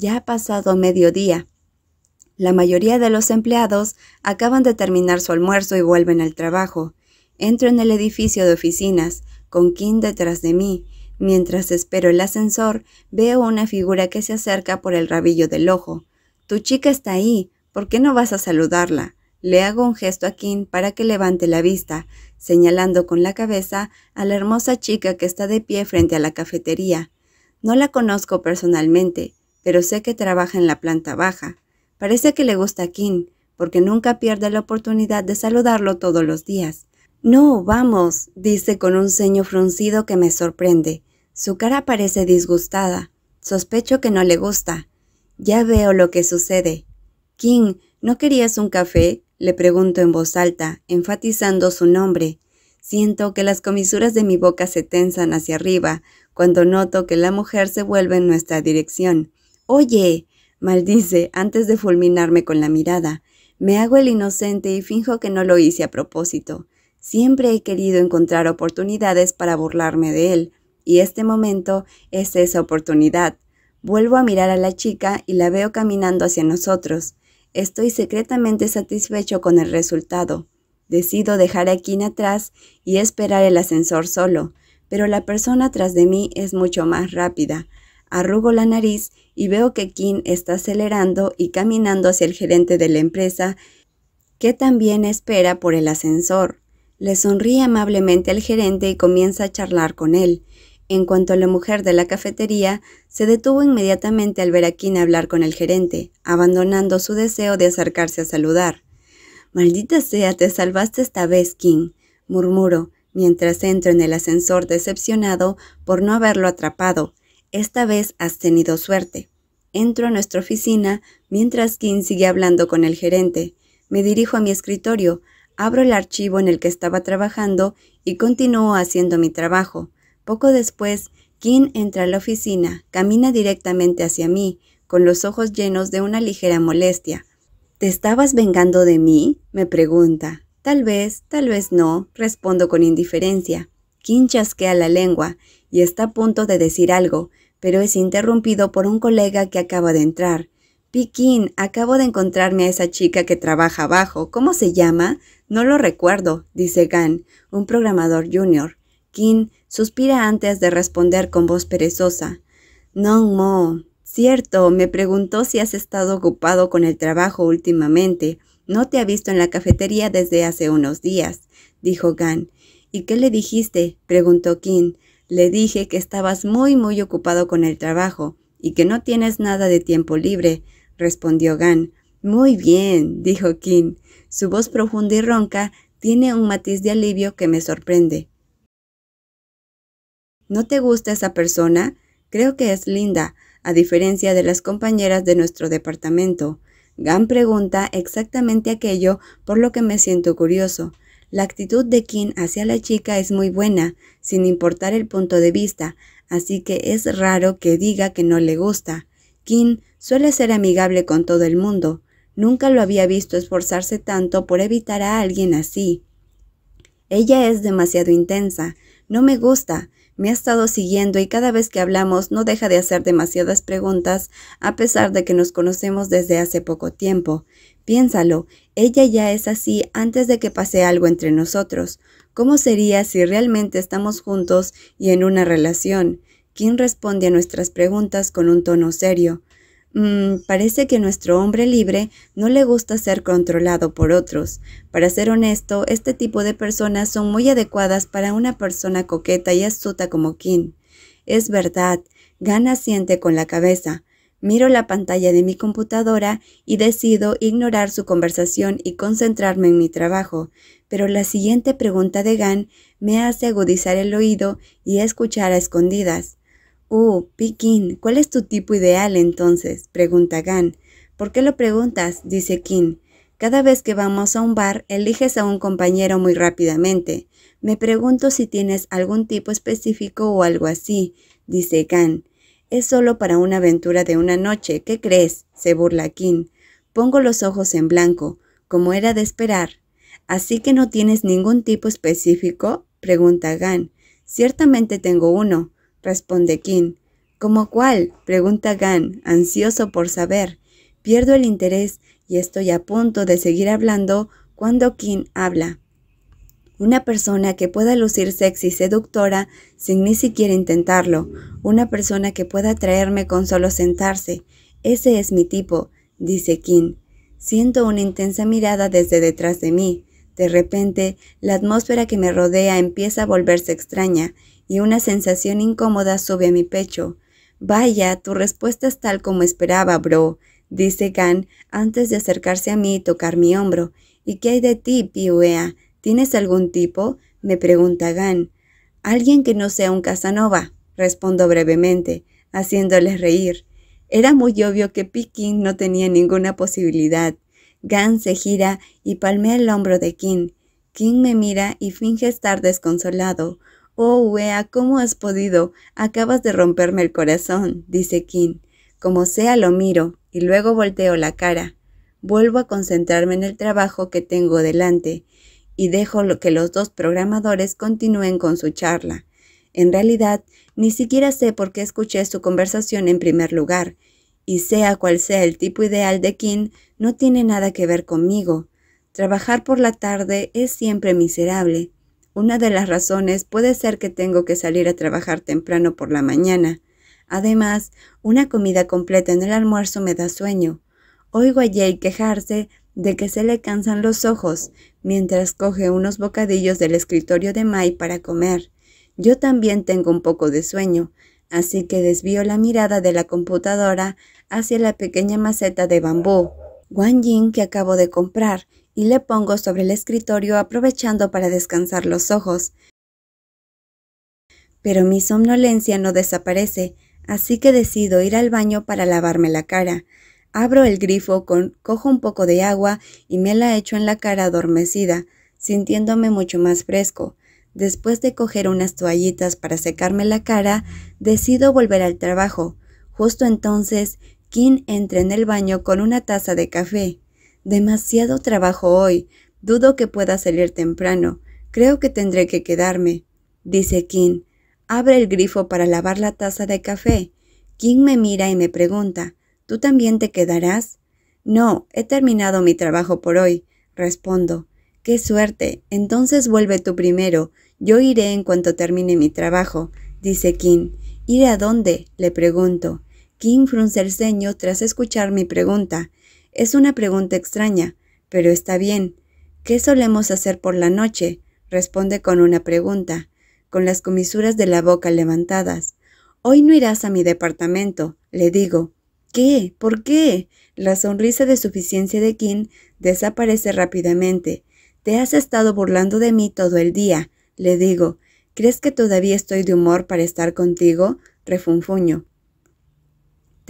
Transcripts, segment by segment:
Ya ha pasado mediodía. La mayoría de los empleados acaban de terminar su almuerzo y vuelven al trabajo. Entro en el edificio de oficinas, con Kim detrás de mí. Mientras espero el ascensor, veo una figura que se acerca por el rabillo del ojo. Tu chica está ahí, ¿por qué no vas a saludarla? Le hago un gesto a Kim para que levante la vista, señalando con la cabeza a la hermosa chica que está de pie frente a la cafetería. No la conozco personalmente, pero sé que trabaja en la planta baja. Parece que le gusta a King, porque nunca pierde la oportunidad de saludarlo todos los días. No, vamos, dice con un ceño fruncido que me sorprende. Su cara parece disgustada. Sospecho que no le gusta. Ya veo lo que sucede. King, ¿no querías un café? le pregunto en voz alta, enfatizando su nombre. Siento que las comisuras de mi boca se tensan hacia arriba cuando noto que la mujer se vuelve en nuestra dirección. Oye, maldice antes de fulminarme con la mirada. Me hago el inocente y finjo que no lo hice a propósito. Siempre he querido encontrar oportunidades para burlarme de él, y este momento es esa oportunidad. Vuelvo a mirar a la chica y la veo caminando hacia nosotros. Estoy secretamente satisfecho con el resultado. Decido dejar a Kina atrás y esperar el ascensor solo, pero la persona tras de mí es mucho más rápida. Arrugo la nariz y veo que Kim está acelerando y caminando hacia el gerente de la empresa, que también espera por el ascensor. Le sonríe amablemente al gerente y comienza a charlar con él. En cuanto a la mujer de la cafetería, se detuvo inmediatamente al ver a Kim hablar con el gerente, abandonando su deseo de acercarse a saludar. Maldita sea, te salvaste esta vez, Kim, murmuró, mientras entro en el ascensor decepcionado por no haberlo atrapado. Esta vez has tenido suerte. Entro a nuestra oficina mientras Kim sigue hablando con el gerente. Me dirijo a mi escritorio, abro el archivo en el que estaba trabajando y continúo haciendo mi trabajo. Poco después, Kim entra a la oficina, camina directamente hacia mí, con los ojos llenos de una ligera molestia. ¿Te estabas vengando de mí? me pregunta. Tal vez, tal vez no, respondo con indiferencia. Kim chasquea la lengua y está a punto de decir algo, pero es interrumpido por un colega que acaba de entrar. Piquín, acabo de encontrarme a esa chica que trabaja abajo. ¿Cómo se llama? No lo recuerdo, dice Gan, un programador junior. Kim suspira antes de responder con voz perezosa. No, mo. Cierto, me preguntó si has estado ocupado con el trabajo últimamente. No te ha visto en la cafetería desde hace unos días, dijo Gan. ¿Y qué le dijiste? preguntó King. Le dije que estabas muy muy ocupado con el trabajo y que no tienes nada de tiempo libre, respondió Gan. Muy bien, dijo King. Su voz profunda y ronca tiene un matiz de alivio que me sorprende. ¿No te gusta esa persona? Creo que es linda, a diferencia de las compañeras de nuestro departamento. Gan pregunta exactamente aquello por lo que me siento curioso. La actitud de Kim hacia la chica es muy buena, sin importar el punto de vista, así que es raro que diga que no le gusta. Kim suele ser amigable con todo el mundo. Nunca lo había visto esforzarse tanto por evitar a alguien así. Ella es demasiado intensa, no me gusta. Me ha estado siguiendo y cada vez que hablamos no deja de hacer demasiadas preguntas a pesar de que nos conocemos desde hace poco tiempo. Piénsalo, ella ya es así antes de que pase algo entre nosotros. ¿Cómo sería si realmente estamos juntos y en una relación? ¿Quién responde a nuestras preguntas con un tono serio? Mm, parece que nuestro hombre libre no le gusta ser controlado por otros. Para ser honesto, este tipo de personas son muy adecuadas para una persona coqueta y astuta como Kim. Es verdad, Gana siente con la cabeza. Miro la pantalla de mi computadora y decido ignorar su conversación y concentrarme en mi trabajo, pero la siguiente pregunta de Gan me hace agudizar el oído y escuchar a escondidas. Uh, Piquín, ¿cuál es tu tipo ideal entonces? pregunta Gan. ¿Por qué lo preguntas? dice Kin. Cada vez que vamos a un bar, eliges a un compañero muy rápidamente. Me pregunto si tienes algún tipo específico o algo así, dice Gan. Es solo para una aventura de una noche, ¿qué crees? se burla Kin. Pongo los ojos en blanco, como era de esperar. ¿Así que no tienes ningún tipo específico? pregunta Gan. Ciertamente tengo uno responde Kin. ¿Cómo cuál? pregunta Gan, ansioso por saber. Pierdo el interés y estoy a punto de seguir hablando cuando Kin habla. Una persona que pueda lucir sexy y seductora sin ni siquiera intentarlo. Una persona que pueda atraerme con solo sentarse. Ese es mi tipo, dice Kin. Siento una intensa mirada desde detrás de mí. De repente, la atmósfera que me rodea empieza a volverse extraña y una sensación incómoda sube a mi pecho. Vaya, tu respuesta es tal como esperaba, bro, dice Gan antes de acercarse a mí y tocar mi hombro. ¿Y qué hay de ti, Piuea? ¿Tienes algún tipo? me pregunta Gan. Alguien que no sea un Casanova, respondo brevemente, haciéndoles reír. Era muy obvio que King no tenía ninguna posibilidad. Gan se gira y palmea el hombro de King. King me mira y finge estar desconsolado. Oh, Wea, ¿cómo has podido? Acabas de romperme el corazón, dice King. Como sea, lo miro, y luego volteo la cara. Vuelvo a concentrarme en el trabajo que tengo delante, y dejo que los dos programadores continúen con su charla. En realidad, ni siquiera sé por qué escuché su conversación en primer lugar, y sea cual sea el tipo ideal de King, no tiene nada que ver conmigo. Trabajar por la tarde es siempre miserable. Una de las razones puede ser que tengo que salir a trabajar temprano por la mañana. Además, una comida completa en el almuerzo me da sueño. Oigo a Jay quejarse de que se le cansan los ojos mientras coge unos bocadillos del escritorio de Mai para comer. Yo también tengo un poco de sueño, así que desvío la mirada de la computadora hacia la pequeña maceta de bambú Wang que acabo de comprar y le pongo sobre el escritorio aprovechando para descansar los ojos. Pero mi somnolencia no desaparece, así que decido ir al baño para lavarme la cara. Abro el grifo, con, cojo un poco de agua y me la echo en la cara adormecida, sintiéndome mucho más fresco. Después de coger unas toallitas para secarme la cara, decido volver al trabajo. Justo entonces Kim entra en el baño con una taza de café. Demasiado trabajo hoy. Dudo que pueda salir temprano. Creo que tendré que quedarme, dice Kim. Abre el grifo para lavar la taza de café. Kim me mira y me pregunta, ¿tú también te quedarás? No, he terminado mi trabajo por hoy, respondo. Qué suerte. Entonces vuelve tú primero. Yo iré en cuanto termine mi trabajo, dice Kim. ¿Iré a dónde? le pregunto. King frunce el ceño tras escuchar mi pregunta. Es una pregunta extraña, pero está bien. ¿Qué solemos hacer por la noche? responde con una pregunta, con las comisuras de la boca levantadas. Hoy no irás a mi departamento, le digo. ¿Qué? ¿Por qué? La sonrisa de suficiencia de Kim desaparece rápidamente. Te has estado burlando de mí todo el día, le digo. ¿Crees que todavía estoy de humor para estar contigo? Refunfuño.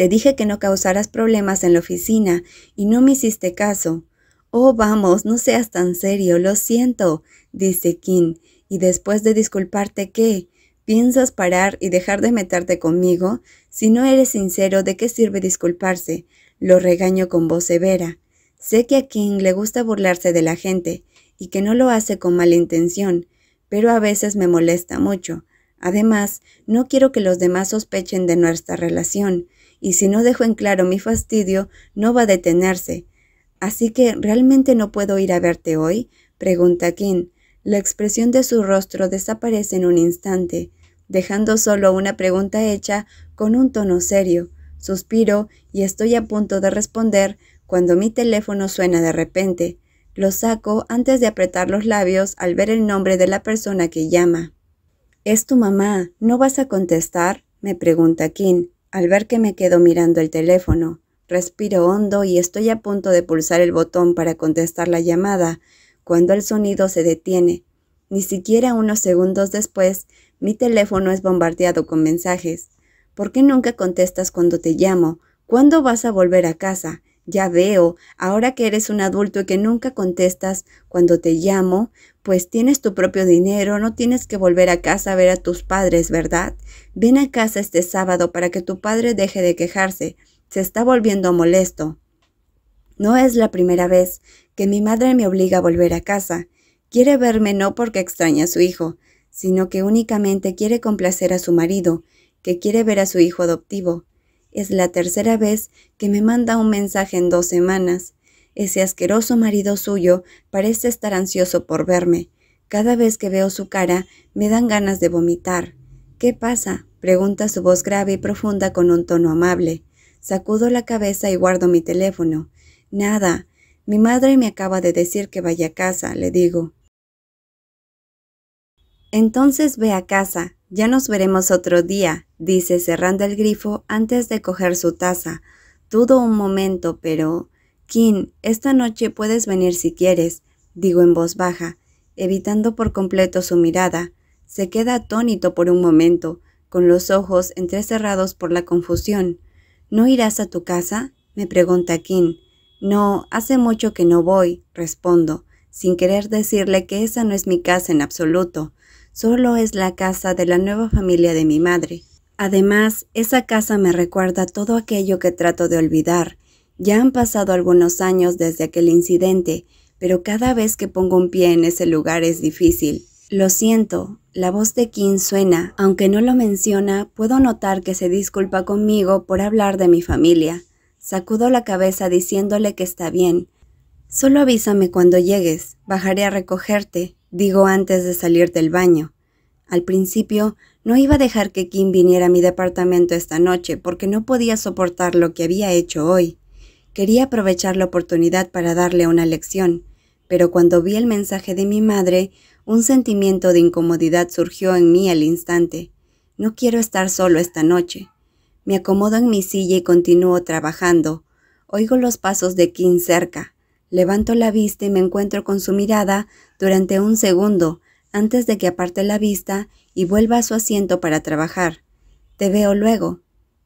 Te dije que no causaras problemas en la oficina y no me hiciste caso. Oh, vamos, no seas tan serio, lo siento, dice Kim. Y después de disculparte, ¿qué? ¿Piensas parar y dejar de meterte conmigo? Si no eres sincero, ¿de qué sirve disculparse? Lo regaño con voz severa. Sé que a King le gusta burlarse de la gente y que no lo hace con mala intención, pero a veces me molesta mucho. Además, no quiero que los demás sospechen de nuestra relación y si no dejo en claro mi fastidio, no va a detenerse. Así que realmente no puedo ir a verte hoy? pregunta Kim. La expresión de su rostro desaparece en un instante, dejando solo una pregunta hecha con un tono serio. Suspiro y estoy a punto de responder cuando mi teléfono suena de repente. Lo saco antes de apretar los labios al ver el nombre de la persona que llama. Es tu mamá, ¿no vas a contestar? me pregunta Kim. Al ver que me quedo mirando el teléfono, respiro hondo y estoy a punto de pulsar el botón para contestar la llamada, cuando el sonido se detiene. Ni siquiera unos segundos después, mi teléfono es bombardeado con mensajes. ¿Por qué nunca contestas cuando te llamo? ¿Cuándo vas a volver a casa? Ya veo, ahora que eres un adulto y que nunca contestas cuando te llamo, pues tienes tu propio dinero, no tienes que volver a casa a ver a tus padres, ¿verdad? Ven a casa este sábado para que tu padre deje de quejarse, se está volviendo molesto. No es la primera vez que mi madre me obliga a volver a casa. Quiere verme no porque extraña a su hijo, sino que únicamente quiere complacer a su marido, que quiere ver a su hijo adoptivo. Es la tercera vez que me manda un mensaje en dos semanas. Ese asqueroso marido suyo parece estar ansioso por verme. Cada vez que veo su cara, me dan ganas de vomitar. ¿Qué pasa? pregunta su voz grave y profunda con un tono amable. Sacudo la cabeza y guardo mi teléfono. Nada. Mi madre me acaba de decir que vaya a casa, le digo. Entonces ve a casa, ya nos veremos otro día, dice cerrando el grifo antes de coger su taza. Dudo un momento, pero Kin, esta noche puedes venir si quieres, digo en voz baja, evitando por completo su mirada. Se queda atónito por un momento, con los ojos entrecerrados por la confusión. ¿No irás a tu casa? me pregunta Kin. No, hace mucho que no voy, respondo, sin querer decirle que esa no es mi casa en absoluto, solo es la casa de la nueva familia de mi madre. Además, esa casa me recuerda todo aquello que trato de olvidar ya han pasado algunos años desde aquel incidente, pero cada vez que pongo un pie en ese lugar es difícil. Lo siento, la voz de Kim suena, aunque no lo menciona, puedo notar que se disculpa conmigo por hablar de mi familia. Sacudo la cabeza diciéndole que está bien. Solo avísame cuando llegues, bajaré a recogerte, digo antes de salir del baño. Al principio, no iba a dejar que Kim viniera a mi departamento esta noche porque no podía soportar lo que había hecho hoy. Quería aprovechar la oportunidad para darle una lección, pero cuando vi el mensaje de mi madre, un sentimiento de incomodidad surgió en mí al instante. No quiero estar solo esta noche. Me acomodo en mi silla y continúo trabajando. Oigo los pasos de Kim cerca. Levanto la vista y me encuentro con su mirada durante un segundo, antes de que aparte la vista y vuelva a su asiento para trabajar. Te veo luego.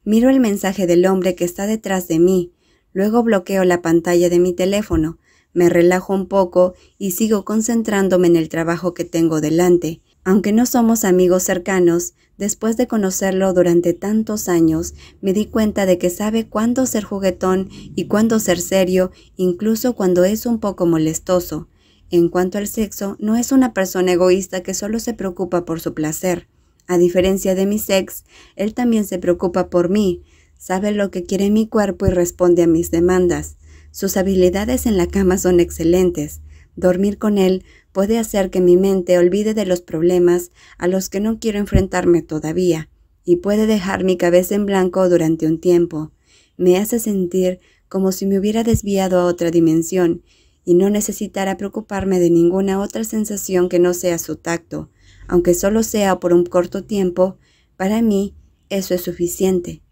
Miro el mensaje del hombre que está detrás de mí. Luego bloqueo la pantalla de mi teléfono, me relajo un poco y sigo concentrándome en el trabajo que tengo delante. Aunque no somos amigos cercanos, después de conocerlo durante tantos años, me di cuenta de que sabe cuándo ser juguetón y cuándo ser serio, incluso cuando es un poco molestoso. En cuanto al sexo, no es una persona egoísta que solo se preocupa por su placer. A diferencia de mi sex, él también se preocupa por mí, sabe lo que quiere mi cuerpo y responde a mis demandas. Sus habilidades en la cama son excelentes. Dormir con él puede hacer que mi mente olvide de los problemas a los que no quiero enfrentarme todavía, y puede dejar mi cabeza en blanco durante un tiempo. Me hace sentir como si me hubiera desviado a otra dimensión, y no necesitara preocuparme de ninguna otra sensación que no sea su tacto, aunque solo sea por un corto tiempo, para mí eso es suficiente.